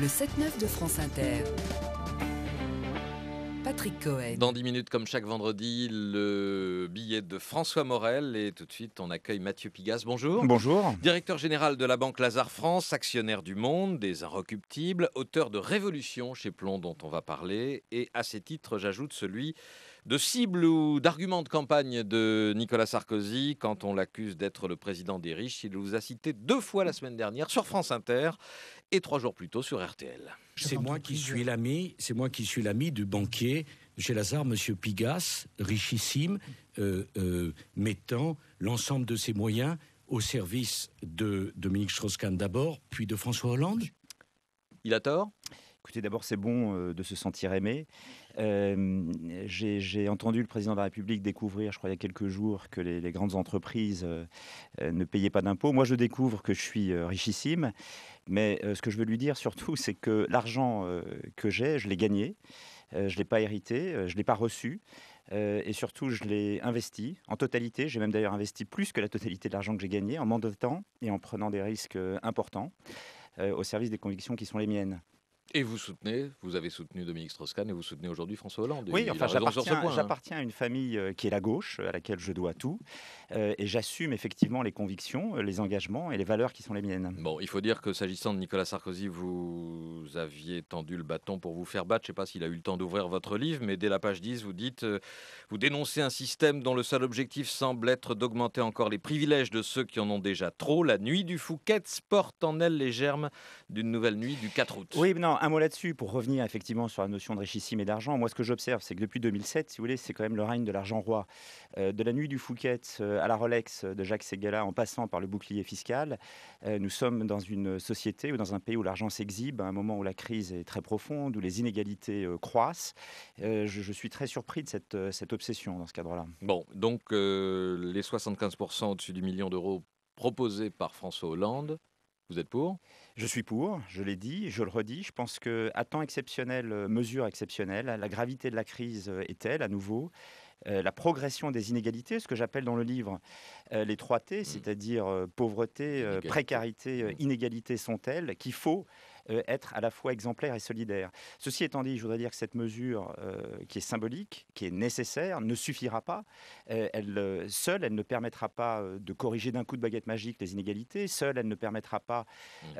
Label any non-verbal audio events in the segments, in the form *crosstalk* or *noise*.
le 7-9 de France Inter. Patrick Cohen. Dans 10 minutes, comme chaque vendredi, le billet de François Morel. Et tout de suite, on accueille Mathieu Pigas. Bonjour. Bonjour. Directeur général de la Banque Lazare France, actionnaire du Monde, des Inrecuptibles, auteur de Révolution chez Plomb, dont on va parler. Et à ces titres, j'ajoute celui de cible ou d'argument de campagne de Nicolas Sarkozy quand on l'accuse d'être le président des riches. Il vous a cité deux fois la semaine dernière sur France Inter et trois jours plus tôt sur RTL. C'est moi qui suis l'ami, c'est moi qui suis l'ami du banquier chez Lazare, Monsieur Pigas, richissime, euh, euh, mettant l'ensemble de ses moyens au service de Dominique Strauss-Kahn d'abord, puis de François Hollande. Il a tort Écoutez, d'abord, c'est bon euh, de se sentir aimé. J'ai entendu le président de la République découvrir, je crois, il y a quelques jours, que les, grandes entreprises ne payaient pas d'impôts. Moi, je découvre que je suis richissime. Mais ce que je veux lui dire surtout, c'est que l'argent que j'ai, je l'ai gagné, je ne l'ai pas hérité, je ne l'ai pas reçu. et surtout, je l'ai investi en totalité. J'ai même d'ailleurs investi plus que la totalité de l'argent que j'ai gagné en m'endettant et en prenant des risques importants au service des convictions qui sont les miennes. Et vous soutenez, vous avez soutenu Dominique Strauss-Kahn et vous soutenez aujourd'hui François Hollande. Oui, enfin, hein. j'appartiens à une famille euh, qui est la gauche, à laquelle je dois tout. Euh, et j'assume effectivement les convictions, euh, les engagements et les valeurs qui sont les miennes. Bon, il faut dire que s'agissant de Nicolas Sarkozy, vous aviez tendu le bâton pour vous faire battre. Je ne sais pas s'il a eu le temps d'ouvrir votre livre, mais dès la page 10, vous dites Vous dénoncez un système dont le seul objectif semble être d'augmenter encore les privilèges de ceux qui en ont déjà trop. La nuit du Fouquet porte en elle les germes d'une nouvelle nuit du 4 août. Oui, non, un mot là-dessus pour revenir effectivement sur la notion de richissime et d'argent. Moi, ce que j'observe, c'est que depuis 2007, si vous voulez, c'est quand même le règne de l'argent roi. Euh, de la nuit du Fouquet euh, à la Rolex euh, de Jacques Segala, en passant par le bouclier fiscal, nous sommes dans une société ou dans un pays où l'argent s'exhibe, à un moment où la crise est très profonde, où les inégalités croissent. Je, suis très surpris de cette, cette obsession dans ce cadre-là. Bon, donc les 75% au-dessus du million d'euros proposés par François Hollande vous êtes pour Je suis pour, je l'ai dit, je le redis. Je pense que à temps exceptionnel, euh, mesure exceptionnelle, la gravité de la crise euh, est telle à nouveau. Euh, la progression des inégalités, ce que j'appelle dans le livre euh, les trois T, mm. c'est-à-dire euh, pauvreté, euh, précarité, mm. inégalité, sont elles qu'il faut être à la fois exemplaire et solidaire. Ceci étant dit, je voudrais dire que cette mesure qui est symbolique, qui est nécessaire, ne suffira pas. elle, seule, elle ne permettra pas de corriger d'un coup de baguette magique les inégalités. Seule, elle ne permettra pas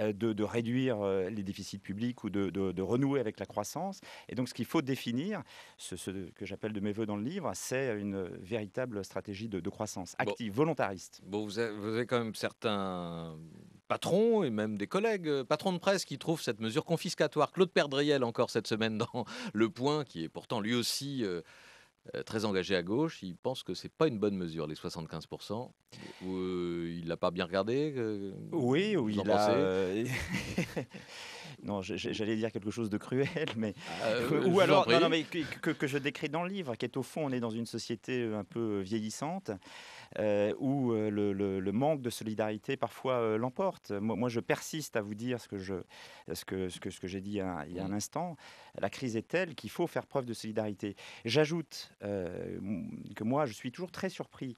mm. de, réduire les déficits publics ou de, renouer avec la croissance. Et donc, ce qu'il faut définir, ce, que j'appelle de mes voeux dans le livre, c'est une véritable stratégie de, croissance active, volontaire Bon, vous avez, quand même certains patrons et même des collègues, euh, patrons de presse qui trouvent cette mesure confiscatoire. Claude Perdriel, encore cette semaine *laughs* dans Le Point, qui est pourtant lui aussi euh, euh, très engagé à gauche, il pense que c'est pas une bonne mesure, les 75%. Euh, il l'a pas bien regardé Oui, oui, il *laughs* non, j'allais dire quelque chose de cruel, *laughs* mais ah, euh, ou alors que, je décris dans le livre, qui est au fond, on est dans une société euh, un peu euh, vieillissante où le, manque de solidarité parfois l'emporte. Moi, je persiste à vous dire ce que je, ce que ce que, j'ai dit il y a un mm. instant. La crise est telle qu'il faut faire preuve de solidarité. J'ajoute que moi, je suis toujours très surpris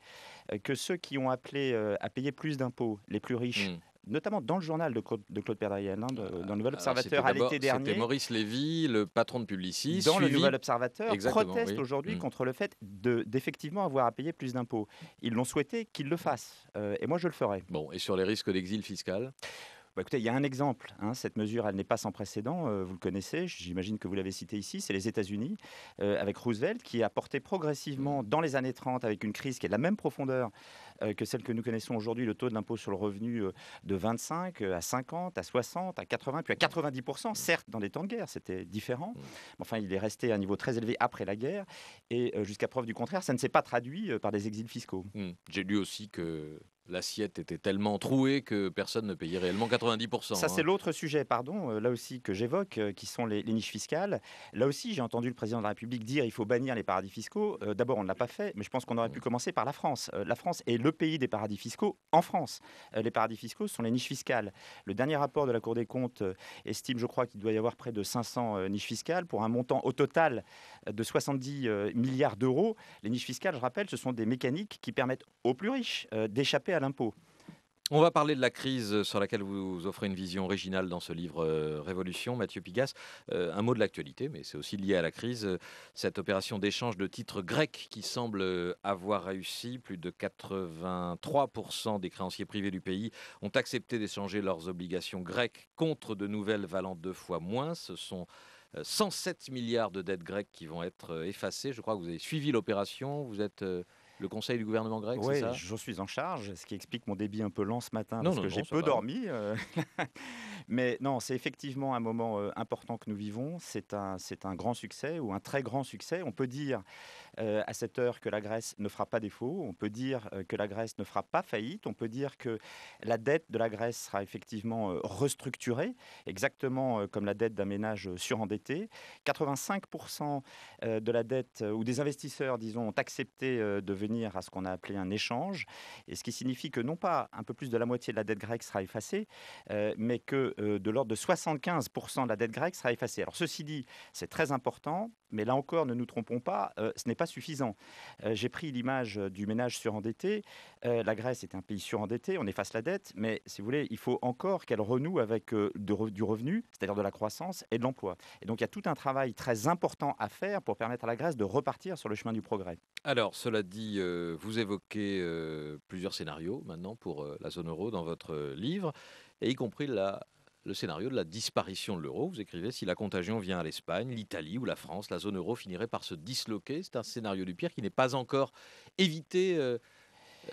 que ceux qui ont appelé à payer plus d'impôts, les plus riches. Mm notamment dans le journal de Claude, de Claude hein, dans le Nouvel ah, Observateur à l'été dernier. C'était Maurice Lévy, le patron de Publicis. Dans le Nouvel Observateur, proteste aujourd'hui mm. contre le fait d'effectivement avoir à payer plus d'impôts. Ils l'ont souhaité qu'il le fasse, euh, et moi je le ferai. Bon, et sur les risques d'exil fiscal bah, il y a un exemple. Hein. cette mesure, elle n'est pas sans précédent. Euh, vous le connaissez, j'imagine que vous l'avez cité ici. C'est les États-Unis, euh, avec Roosevelt, qui a porté progressivement, mmh. dans les années 30, avec une crise qui est de la même profondeur euh, que celle que nous connaissons aujourd'hui, le taux de l'impôt sur le revenu de 25 à 50, à 60, à 80, puis à 90 Certes, dans les temps de guerre, c'était différent. Mmh. Mais enfin, il est resté à un niveau très élevé après la guerre. Et jusqu'à preuve du contraire, ça ne s'est pas traduit par des exils fiscaux. Mmh. J'ai lu aussi que l'assiette était tellement trouée que personne ne payait réellement 90%. Ça, c'est hein. l'autre sujet, pardon, euh, là aussi que j'évoque, euh, qui sont les, niches fiscales. Là aussi, j'ai entendu le président de la République dire il faut bannir les paradis fiscaux. Euh, d'abord, on ne l'a pas fait, mais je pense qu'on aurait pu mmh. commencer par la France. la France est le pays des paradis fiscaux en France. les paradis fiscaux sont les niches fiscales. Le dernier rapport de la Cour des comptes estime, je crois, qu'il doit y avoir près de 500 niches fiscales pour un montant au total de 70 milliards d'euros. Les niches fiscales, je rappelle, ce sont des mécaniques qui permettent aux plus riches d'échapper à l'impôt. On va parler de la crise sur laquelle vous offrez une vision originale dans ce livre euh, Révolution, Mathieu Pigas. Euh, un mot de l'actualité, mais c'est aussi lié à la crise. cette opération d'échange de titres grecs qui semble euh, avoir réussi. Plus de 83% des créanciers privés du pays ont accepté d'échanger leurs obligations grecques contre de nouvelles valant deux fois moins. Ce sont 107 milliards de dettes grecques qui vont être effacées. Je crois que vous avez suivi l'opération. Vous êtes le conseil du gouvernement grec, ouais, c'est j'en suis en charge, ce qui explique mon débit un peu lent ce matin, parce que j'ai peu dormi. Euh. *laughs* Mais non, c'est effectivement un moment euh, important que nous vivons. C'est un, c'est un grand succès, ou un très grand succès. On peut dire euh, à cette heure que la Grèce ne fera pas défaut, on peut dire euh, que la Grèce ne fera pas faillite, on peut dire que la dette de la Grèce sera effectivement euh, restructurée, exactement comme la dette d'un ménage surendetté. 85% de la dette, ou des investisseurs, disons, ont accepté de venir à ce qu'on a appelé un échange, et ce qui signifie que non pas un peu plus de la moitié de la dette grecque sera effacée, mais que de l'ordre de 75% de la dette grecque sera effacée. Alors ceci dit, c'est très important mais là encore, ne nous trompons pas, euh, ce n'est pas suffisant. Euh, j'ai pris l'image euh, du ménage surendetté. la Grèce est un pays surendetté, on efface la dette, mais si vous voulez, il faut encore qu'elle renoue avec du revenu, c'est-à-dire de la croissance et de l'emploi. Et donc il y a tout un travail très important à faire pour permettre à la Grèce de repartir sur le chemin du progrès. Alors, cela dit, vous évoquez plusieurs scénarios maintenant pour la zone euro dans votre livre, y compris la le scénario de la disparition de l'euro. Vous écrivez si la contagion vient à l'Espagne, l'Italie ou la France, la zone euro finirait par se disloquer. C'est un scénario du pire qui n'est pas encore évité euh,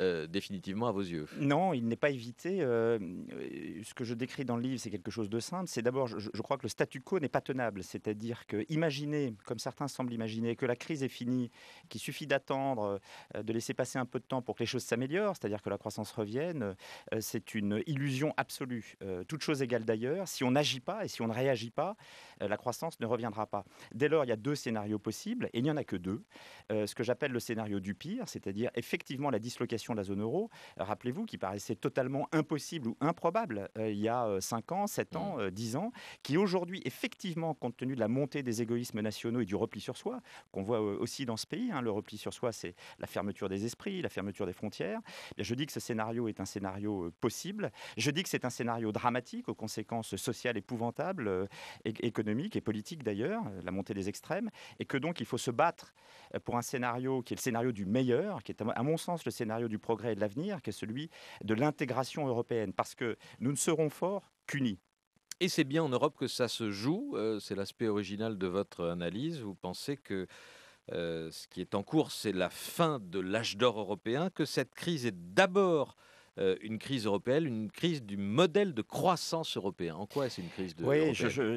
euh, définitivement à vos yeux. Non, il n'est pas évité. Euh, euh, ce que je décris dans le livre, c'est quelque chose de simple. C'est d'abord, je, crois que le statu quo n'est pas tenable. C'est-à-dire que imaginer, comme certains semblent imaginer, que la crise est finie, qu'il suffit d'attendre, de laisser passer un peu de temps pour que les choses s'améliorent, c'est-à-dire que la croissance revienne, c'est une illusion absolue. toute chose égale d'ailleurs, si on n'agit pas et si on ne réagit pas, la croissance ne reviendra pas. Dès lors, il y a deux scénarios possibles, et il n'y en a que deux. ce que j'appelle le scénario du pire, c'est-à-dire effectivement la dislocation de la zone euro, euh, rappelez-vous, qui paraissait totalement impossible ou improbable euh, il y a 5 euh, ans, 7 ans, 10 mm. ans, qui aujourd'hui, effectivement, compte tenu de la montée des égoïsmes nationaux et du repli sur soi, qu'on voit aussi dans ce pays, hein, le repli sur soi, c'est la fermeture des esprits, la fermeture des frontières, je dis que ce scénario est un scénario possible, je dis que c'est un scénario dramatique aux conséquences sociales épouvantables, économiques et politiques d'ailleurs, la montée des extrêmes, et que donc il faut se battre pour un scénario qui est le scénario du meilleur, qui est à mon sens le scénario du progrès et de l'avenir, qui celui de l'intégration européenne, parce que nous ne serons forts qu'unis. Et c'est bien en Europe que ça se joue, euh, c'est l'aspect original de votre analyse. Vous pensez que euh, ce qui est en cours, c'est la fin de l'âge d'or européen, que cette crise est d'abord euh, une crise européenne, une crise du modèle de croissance européen. En quoi c'est une crise de Oui,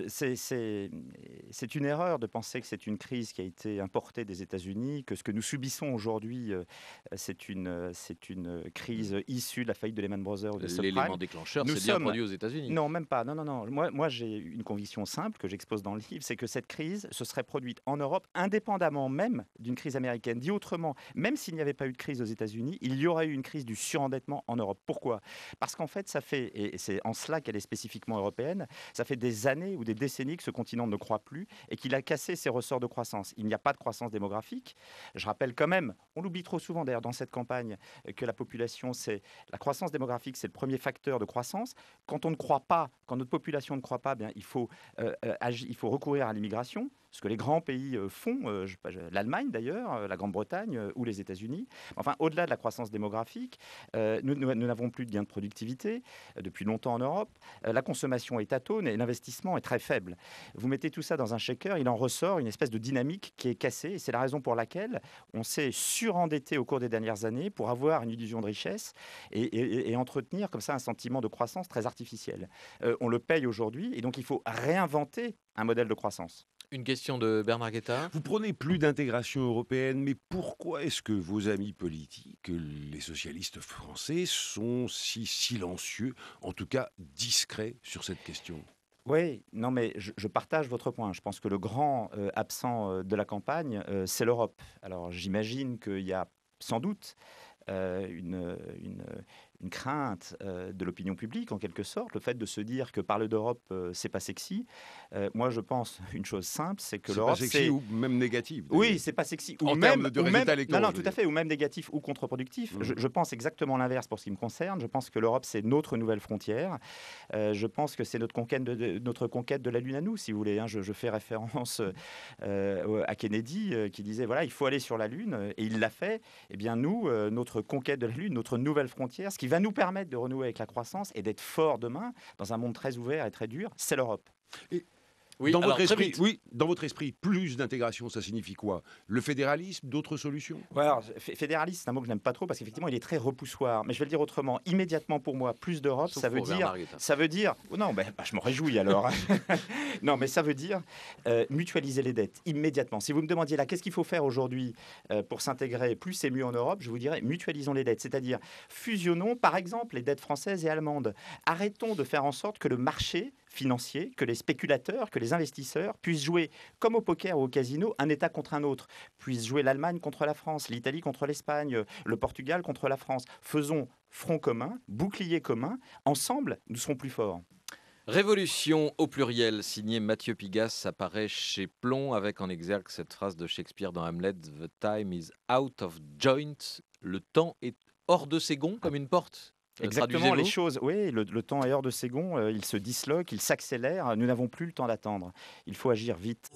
c'est une erreur de penser que c'est une crise qui a été importée des États-Unis, que ce que nous subissons aujourd'hui, euh, c'est une, une crise issue de la faillite de Lehman Brothers. Ou de L'élément déclencheur, c'est bien produit aux États-Unis. Non, même pas. Non, non, non. Moi, moi j'ai une conviction simple que j'expose dans le livre, c'est que cette crise se serait produite en Europe indépendamment même d'une crise américaine. Dit autrement, même s'il n'y avait pas eu de crise aux États-Unis, il y aurait eu une crise du surendettement en Europe. Pourquoi Parce qu'en fait, ça fait, et c'est en cela qu'elle est spécifiquement européenne, ça fait des années ou des décennies que ce continent ne croit plus et qu'il a cassé ses ressorts de croissance. Il n'y a pas de croissance démographique. Je rappelle quand même, on l'oublie trop souvent d'ailleurs dans cette campagne, euh, que la population, c'est la croissance démographique, c'est le premier facteur de croissance. Quand on ne croit pas, quand notre population ne croit pas, eh bien, euh, euh, il faut recourir à l'immigration ce que les grands pays euh, font, euh, l'Allemagne d'ailleurs, euh, la Grande-Bretagne ou les États-Unis. Enfin, au-delà de la croissance démographique, nous n'avons plus de gains de productivité depuis longtemps en Europe. La consommation est atone et l'investissement est très faible. Vous mettez tout ça dans un shaker, il en ressort une espèce de dynamique qui est cassée. c'est la raison pour laquelle on s'est surendetté au cours des dernières années pour avoir une illusion de richesse et, entretenir comme ça un sentiment de croissance très artificiel. on le paye aujourd'hui et donc il faut réinventer un modèle de croissance. Une question de Bernard Guetta. Vous prenez plus d'intégration européenne, mais pourquoi est-ce que vos amis politiques, les socialistes français, sont si silencieux, en tout cas discrets sur cette question oui, non, mais je, partage votre point. Je pense que le grand euh, absent euh, de la campagne, euh, c'est l'Europe. Alors j'imagine qu'il y a sans doute une, une crainte euh, de l'opinion publique, en quelque sorte, le fait de se dire que parler d'Europe, euh, c'est pas sexy. Euh, moi, je pense une chose simple, c'est que l'Europe. C'est sexy ou même négatif. Oui, c'est pas sexy. Ou même, de non, tout à fait, ou même négatif ou contre-productif. Mmh. Je, pense exactement l'inverse pour ce qui me concerne. Je pense que l'Europe, c'est notre nouvelle frontière. je pense que c'est notre conquête de, notre conquête de la Lune à nous, si vous voulez. Hein. Je, je, fais référence à Kennedy qui disait voilà, il faut aller sur la Lune, et il l'a fait. Eh bien, nous, notre conquête de la Lune, notre nouvelle frontière, ce qui va nous permettre de renouer avec la croissance et d'être fort demain dans un monde très ouvert et très dur, c'est l'Europe dans, votre esprit, oui, dans votre esprit, plus d'intégration, ça signifie quoi Le fédéralisme, d'autres solutions ouais, alors, c'est un mot que je n'aime pas trop parce qu'effectivement, il est très repoussoir. Mais je vais le dire autrement. Immédiatement, pour moi, plus d'Europe, ça, veut dire, ça veut dire. non, mais ben, bah, je m'en réjouis alors. Hein. *laughs* non, mais ça veut dire euh, mutualiser les dettes immédiatement. Si vous me demandiez là, qu'est-ce qu'il faut faire aujourd'hui euh, pour s'intégrer plus et mieux en Europe, je vous dirais mutualisons les dettes. C'est-à-dire fusionnons, par exemple, les dettes françaises et allemandes. Arrêtons de faire en sorte que le marché financiers, que les spéculateurs, que les investisseurs puissent jouer, comme au poker ou au casino, un État contre un autre, puissent jouer l'Allemagne contre la France, l'Italie contre l'Espagne, euh, le Portugal contre la France. Faisons front commun, bouclier commun, ensemble, nous serons plus forts. Révolution au pluriel, signé Mathieu Pigas, apparaît chez Plomb avec en exergue cette phrase de Shakespeare dans Hamlet The time is out of joint. Le temps est hors de ses gonds comme une porte. Exactement, les choses, oui, le, temps est hors de second, euh, il se disloque, il s'accélère, nous n'avons plus le temps d'attendre. Il faut agir vite.